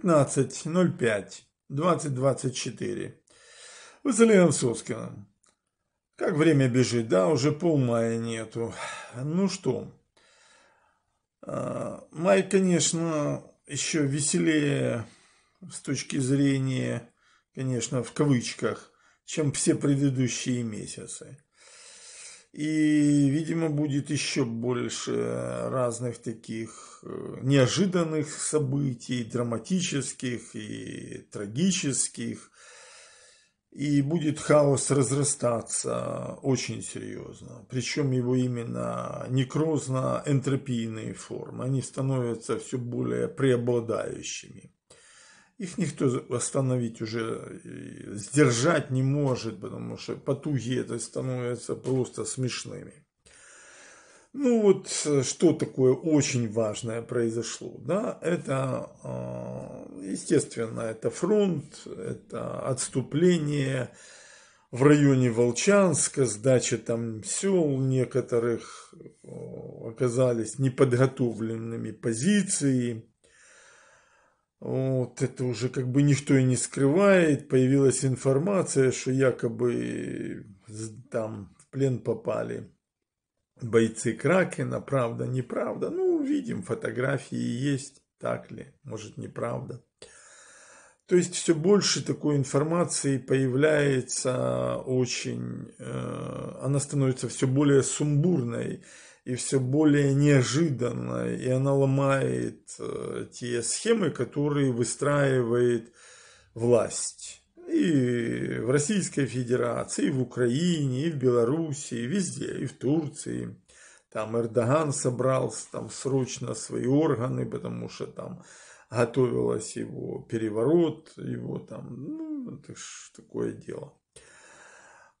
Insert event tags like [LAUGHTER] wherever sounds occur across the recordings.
15.05.2024. Василином Соскиным. Как время бежит, да, уже полмая нету. Ну что, а, май, конечно, еще веселее с точки зрения, конечно, в кавычках, чем все предыдущие месяцы. И, видимо, будет еще больше разных таких э, неожиданных событий, драматических и трагических. И будет хаос разрастаться очень серьезно. Причем его именно некрозно-энтропийные формы. Они становятся все более преобладающими. Их никто остановить уже, э, сдержать не может, потому что потуги это становятся просто смешными. Ну вот, э, что такое очень важное произошло, да, это, э, естественно, это фронт, это отступление в районе Волчанска, сдача там сел некоторых, оказались неподготовленными позиции, вот это уже как бы никто и не скрывает. Появилась информация, что якобы там в плен попали бойцы Кракена. Правда, неправда. Ну, видим фотографии есть. Так ли? Может, неправда. То есть все больше такой информации появляется очень, э, она становится все более сумбурной и все более неожиданной, и она ломает э, те схемы, которые выстраивает власть. И в Российской Федерации, и в Украине, и в Беларуси, и везде, и в Турции. Там Эрдоган собрался там срочно свои органы, потому что там готовилось его переворот, его там, ну, это ж такое дело.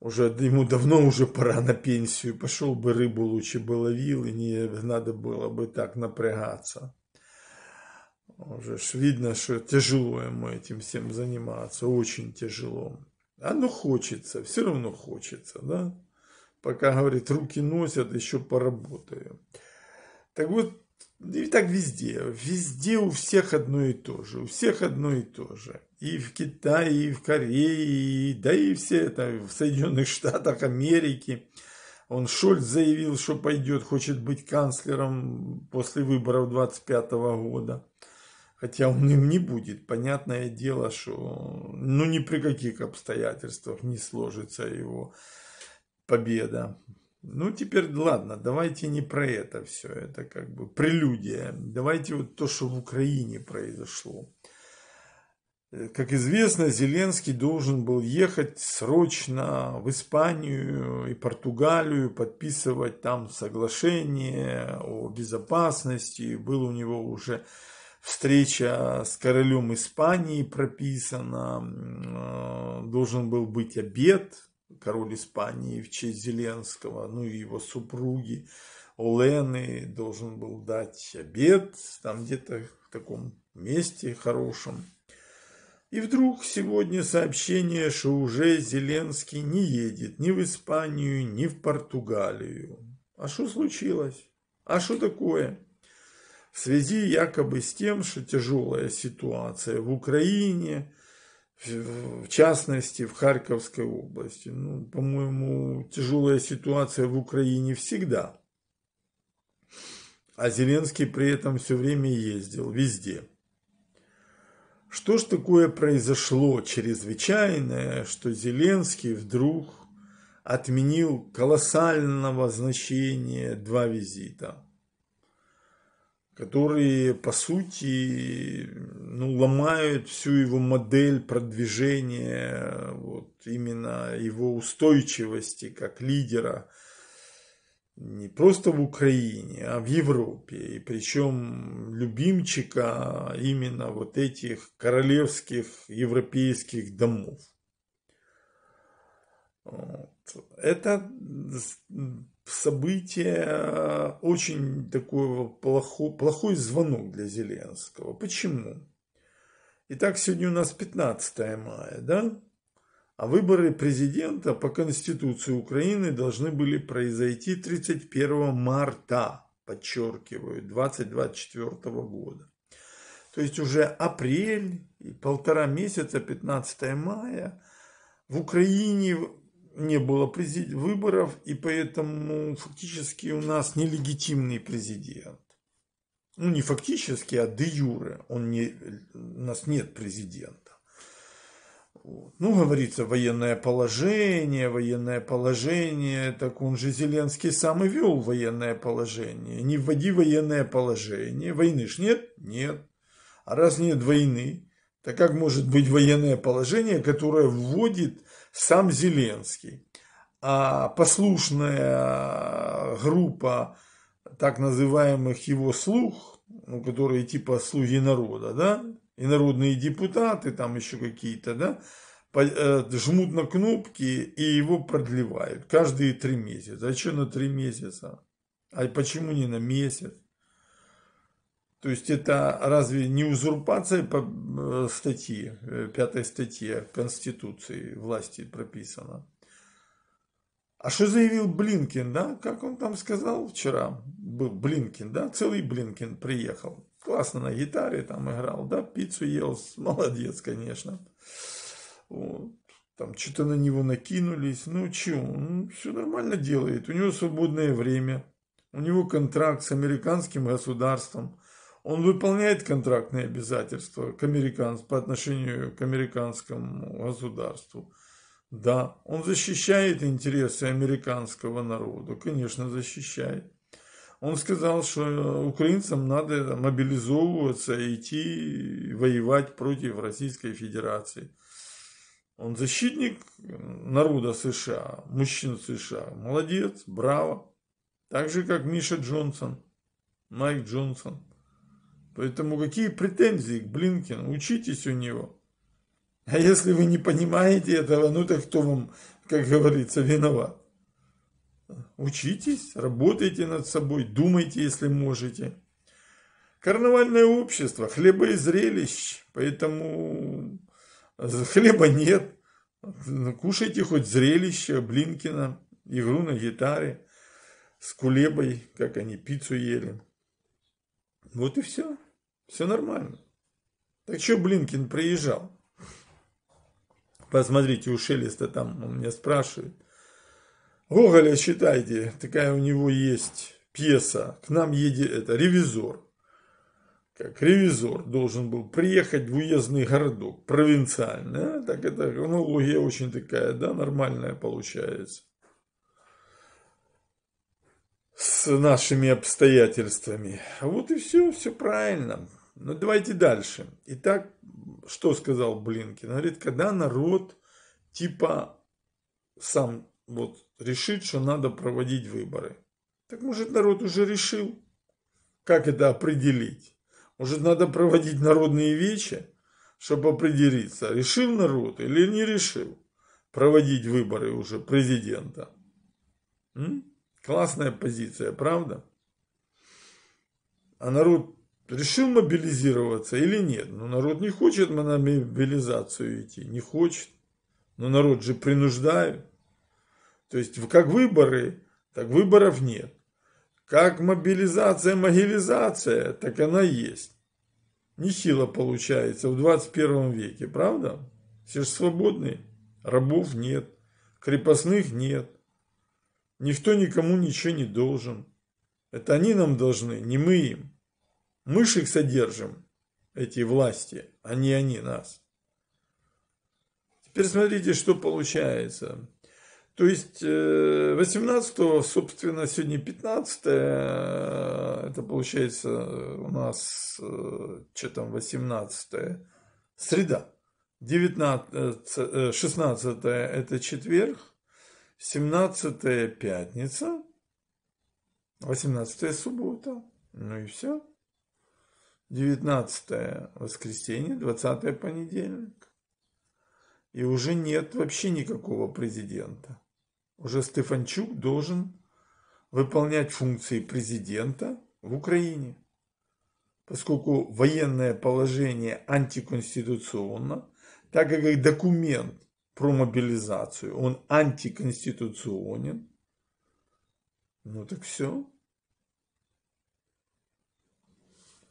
Уже ему давно уже пора на пенсию, пошел бы рыбу лучше бы ловил, и не надо было бы так напрягаться. Уже ж видно, что тяжело ему этим всем заниматься, очень тяжело. А ну хочется, все равно хочется, да. Пока, говорит, руки носят, еще поработаю. Так вот, и так везде. Везде у всех одно и то же. У всех одно и то же. И в Китае, и в Корее, и, да и все это, в Соединенных Штатах Америки. Он Шольц заявил, что пойдет, хочет быть канцлером после выборов 25 года. Хотя он им не будет. Понятное дело, что ну ни при каких обстоятельствах не сложится его победа. Ну, теперь, ладно, давайте не про это все, это как бы прелюдия. Давайте вот то, что в Украине произошло. Э, как известно, Зеленский должен был ехать срочно в Испанию и Португалию, подписывать там соглашение о безопасности. Был у него уже встреча с королем Испании прописана, э, должен был быть обед король Испании в честь Зеленского, ну и его супруги Олены должен был дать обед там где-то в таком месте хорошем. И вдруг сегодня сообщение, что уже Зеленский не едет ни в Испанию, ни в Португалию. А что случилось? А что такое? В связи якобы с тем, что тяжелая ситуация в Украине – в частности в Харьковской области. Ну, по-моему, тяжелая ситуация в Украине всегда. А Зеленский при этом все время ездил везде. Что ж такое произошло чрезвычайное, что Зеленский вдруг отменил колоссального значения два визита? которые, по сути, ну, ломают всю его модель продвижения, вот, именно его устойчивости как лидера не просто в Украине, а в Европе. И причем любимчика именно вот этих королевских европейских домов. Вот. Это событие э, очень такой плохой, плохой звонок для Зеленского. Почему? Итак, сегодня у нас 15 мая, да? А выборы президента по Конституции Украины должны были произойти 31 марта, подчеркиваю, 2024 года. То есть уже апрель и полтора месяца, 15 мая, в Украине не было выборов, и поэтому фактически у нас нелегитимный президент. Ну, не фактически, а де юре. Он не, у нас нет президента. Вот. Ну, говорится, военное положение, военное положение. Так он же Зеленский сам и вел военное положение. Не вводи военное положение. Войны ж нет? Нет. А раз нет войны, так как может быть военное положение, которое вводит сам Зеленский. А послушная группа так называемых его слух, ну, которые типа слуги народа, да, и народные депутаты, там еще какие-то, да, э, жмут на кнопки и его продлевают каждые три месяца. Зачем на три месяца? А почему не на месяц? То есть это разве не узурпация по э, статьи, э, пятой статье Конституции власти прописано? А что заявил Блинкин, да? Как он там сказал вчера? Был Блинкин, да? Целый Блинкин приехал. Классно на гитаре там играл, да? Пиццу ел, молодец, конечно. Вот. Там что-то на него накинулись. Ну, чего? Он ну все нормально делает. У него свободное время. У него контракт с американским государством – он выполняет контрактные обязательства к американц, по отношению к американскому государству. Да, он защищает интересы американского народа, конечно, защищает. Он сказал, что украинцам надо мобилизовываться и идти воевать против Российской Федерации. Он защитник народа США, мужчин США. Молодец, браво. Так же, как Миша Джонсон, Майк Джонсон. Поэтому какие претензии к Блинкину? Учитесь у него. А если вы не понимаете этого, ну так кто вам, как говорится, виноват? Учитесь, работайте над собой, думайте, если можете. Карнавальное общество, хлеба и зрелищ, поэтому э, хлеба нет. Кушайте хоть зрелище Блинкина, игру на гитаре с кулебой, как они пиццу ели. Вот и все. Все нормально. Так что Блинкин приезжал? Посмотрите, у Шелеста там, он меня спрашивает. Гоголя, считайте, такая у него есть пьеса. К нам едет это, ревизор. Как ревизор должен был приехать в уездный городок, провинциальный. А? Так это аналогия очень такая, да, нормальная получается с нашими обстоятельствами. Вот и все, все правильно. Но ну, давайте дальше. Итак, что сказал Блинкин? Он говорит, когда народ типа сам вот решит, что надо проводить выборы. Так может народ уже решил, как это определить? Может надо проводить народные вечи, чтобы определиться, решил народ или не решил проводить выборы уже президента? М? Классная позиция, правда? А народ решил мобилизироваться или нет? Но ну, народ не хочет на мобилизацию идти, не хочет. Но ну, народ же принуждают. То есть, как выборы, так выборов нет. Как мобилизация, могилизация, так она есть. Нехило получается в 21 веке, правда? Все же свободные, рабов нет, крепостных нет. Никто никому ничего не должен. Это они нам должны, не мы им. Мы их содержим, эти власти, а не они нас. Теперь смотрите, что получается. То есть 18, э, собственно, сегодня 15, э, это получается у нас, э, что там, 18, среда. 19, 16 это четверг, 17 пятница, 18 суббота, ну и все. 19 воскресенье, 20 понедельник. И уже нет вообще никакого президента. Уже Стефанчук должен выполнять функции президента в Украине, поскольку военное положение антиконституционно, так как документ про мобилизацию, он антиконституционен, ну так все.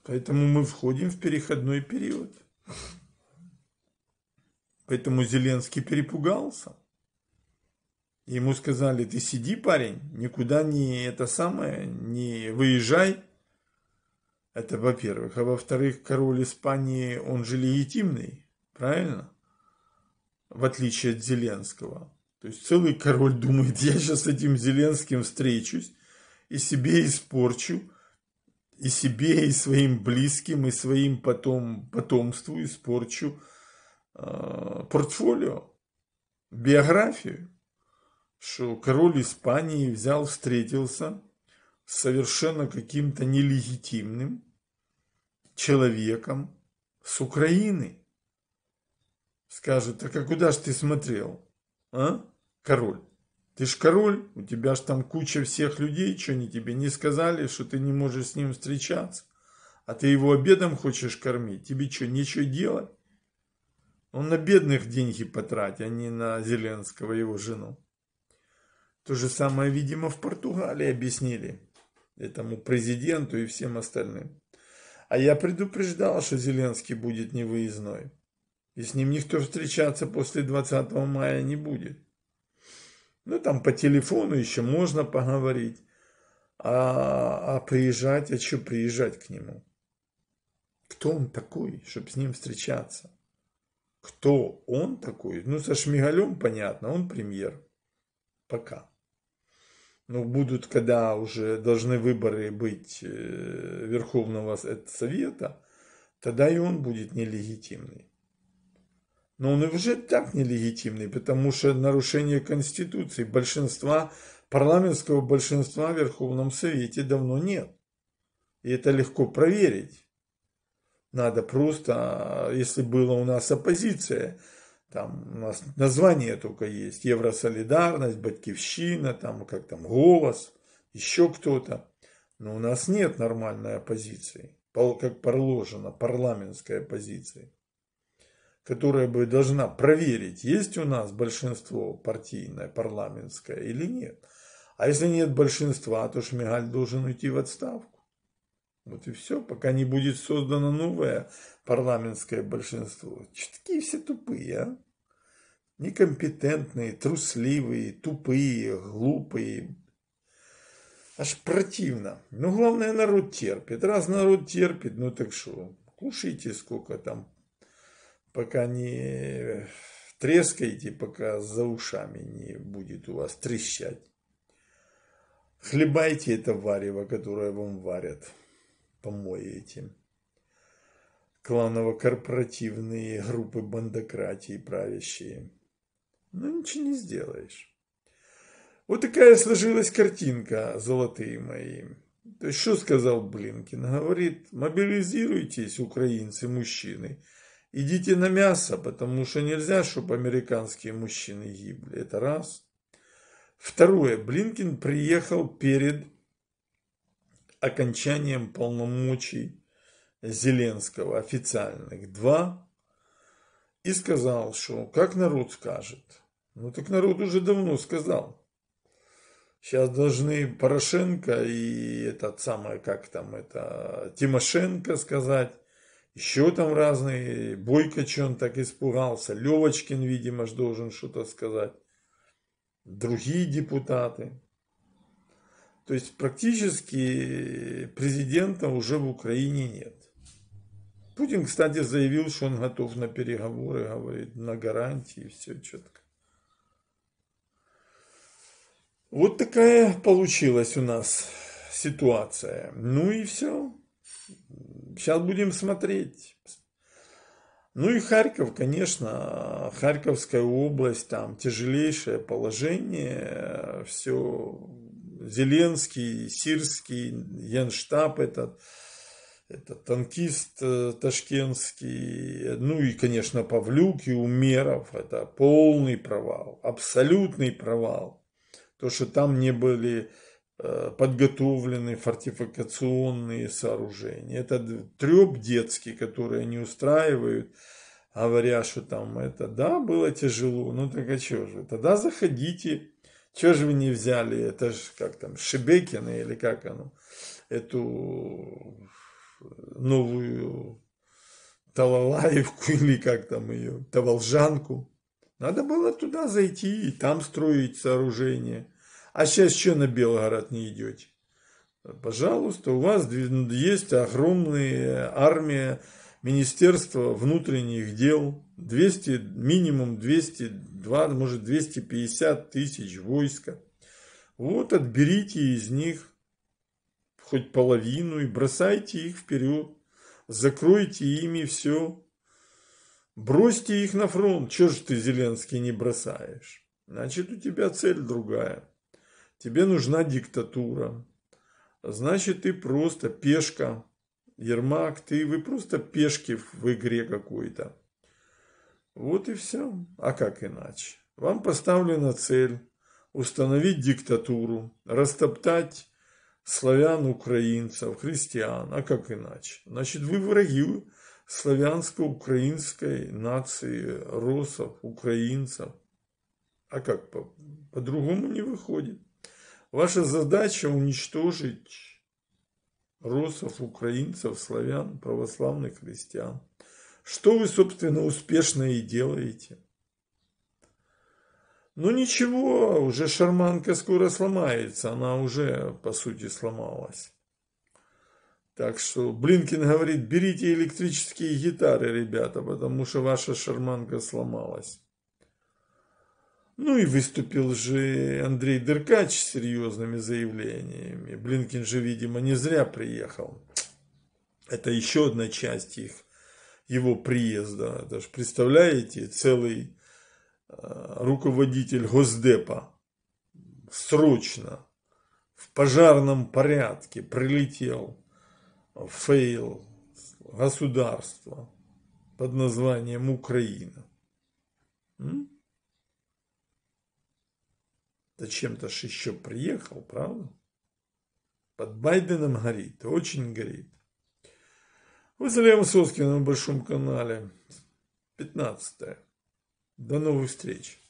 Поэтому мы входим в переходной период. Поэтому Зеленский перепугался. Ему сказали, ты сиди, парень, никуда не это самое, не выезжай. Это во-первых. А во-вторых, король Испании, он же легитимный, правильно? в отличие от Зеленского. То есть целый король думает, я сейчас с этим Зеленским встречусь и себе испорчу, и себе, и своим близким, и своим потом, потомству испорчу э, портфолио, биографию. Что король Испании взял, встретился с совершенно каким-то нелегитимным человеком с Украины – Скажет, так а куда ж ты смотрел? А, король? Ты ж король, у тебя ж там куча всех людей, что они тебе не сказали, что ты не можешь с ним встречаться. А ты его обедом хочешь кормить? Тебе что, нечего делать? Он на бедных деньги потрать, а не на Зеленского его жену. То же самое, видимо, в Португалии объяснили этому президенту и всем остальным. А я предупреждал, что Зеленский будет невыездной и с ним никто встречаться после 20 мая не будет. Ну, там по телефону еще можно поговорить, а, а приезжать, а что приезжать к нему? Кто он такой, чтобы с ним встречаться? Кто он такой? Ну, со Шмигалем понятно, он премьер. Пока. Ну, будут, когда уже должны выборы быть э, Верховного Совета, тогда и он будет нелегитимный. Но он и уже так нелегитимный, потому что нарушение Конституции большинства, парламентского большинства в Верховном Совете давно нет. И это легко проверить. Надо просто, если была у нас оппозиция, там у нас название только есть, Евросолидарность, Батькивщина, там как там Голос, еще кто-то. Но у нас нет нормальной оппозиции, как положено, парламентской оппозиции которая бы должна проверить, есть у нас большинство партийное, парламентское или нет. А если нет большинства, то Шмигаль должен уйти в отставку. Вот и все, пока не будет создано новое парламентское большинство. Чутки все тупые, а? Некомпетентные, трусливые, тупые, глупые. Аж противно. Но ну, главное, народ терпит. Раз народ терпит, ну так что, кушайте сколько там пока не трескаете, пока за ушами не будет у вас трещать. Хлебайте это варево, которое вам варят, помои этим. Кланово-корпоративные группы бандократии правящие. Ну, ничего не сделаешь. Вот такая сложилась картинка, золотые мои. То есть, что сказал Блинкин? Говорит, мобилизируйтесь, украинцы, мужчины. Идите на мясо, потому что нельзя, чтобы американские мужчины гибли. Это раз. Второе. Блинкин приехал перед окончанием полномочий Зеленского официальных. Два. И сказал, что как народ скажет. Ну так народ уже давно сказал. Сейчас должны Порошенко и этот самый, как там это, Тимошенко сказать еще там разные, Бойко что он так испугался, Левочкин, видимо, ж должен что-то сказать, другие депутаты. То есть практически президента уже в Украине нет. Путин, кстати, заявил, что он готов на переговоры, говорит, на гарантии, все четко. Вот такая получилась у нас ситуация. Ну и все. Сейчас будем смотреть. Ну и Харьков, конечно, Харьковская область, там тяжелейшее положение, все, Зеленский, Сирский, Янштаб этот, это танкист э, ташкентский, ну и, конечно, Павлюк и Умеров, это полный провал, абсолютный провал. То, что там не были Э, подготовленные фортификационные сооружения. Это треп детский, который они устраивают, говоря, а что там это, да, было тяжело, ну так а что же, тогда заходите, что же вы не взяли, это же как там, Шебекины или как оно, эту э, новую Талалаевку [LAUGHS] или как там ее, Таволжанку. Надо было туда зайти и там строить сооружение. А сейчас что на Белгород не идете? Пожалуйста, у вас ну, есть огромная армия Министерства внутренних дел, 200, минимум 202, может 250 тысяч войска. Вот отберите из них хоть половину и бросайте их вперед. Закройте ими все. Бросьте их на фронт. Чего же ты, Зеленский, не бросаешь? Значит, у тебя цель другая тебе нужна диктатура. Значит, ты просто пешка, Ермак, ты, вы просто пешки в игре какой-то. Вот и все. А как иначе? Вам поставлена цель установить диктатуру, растоптать славян, украинцев, христиан. А как иначе? Значит, вы враги славянско-украинской нации, русов, украинцев. А как? По-другому по не выходит. Ваша задача уничтожить русов, украинцев, славян, православных христиан. Что вы, собственно, успешно и делаете. Ну ничего, уже шарманка скоро сломается, она уже, по сути, сломалась. Так что Блинкин говорит, берите электрические гитары, ребята, потому что ваша шарманка сломалась. Ну и выступил же Андрей Деркач с серьезными заявлениями. Блинкин же, видимо, не зря приехал. Это еще одна часть их, его приезда. Даже представляете, целый э, руководитель Госдепа срочно в пожарном порядке прилетел в фейл государства под названием Украина. М? Зачем-то ж еще приехал, правда? Под Байденом горит, очень горит. Василия Высоцкий на Большом канале. 15. -е. До новых встреч.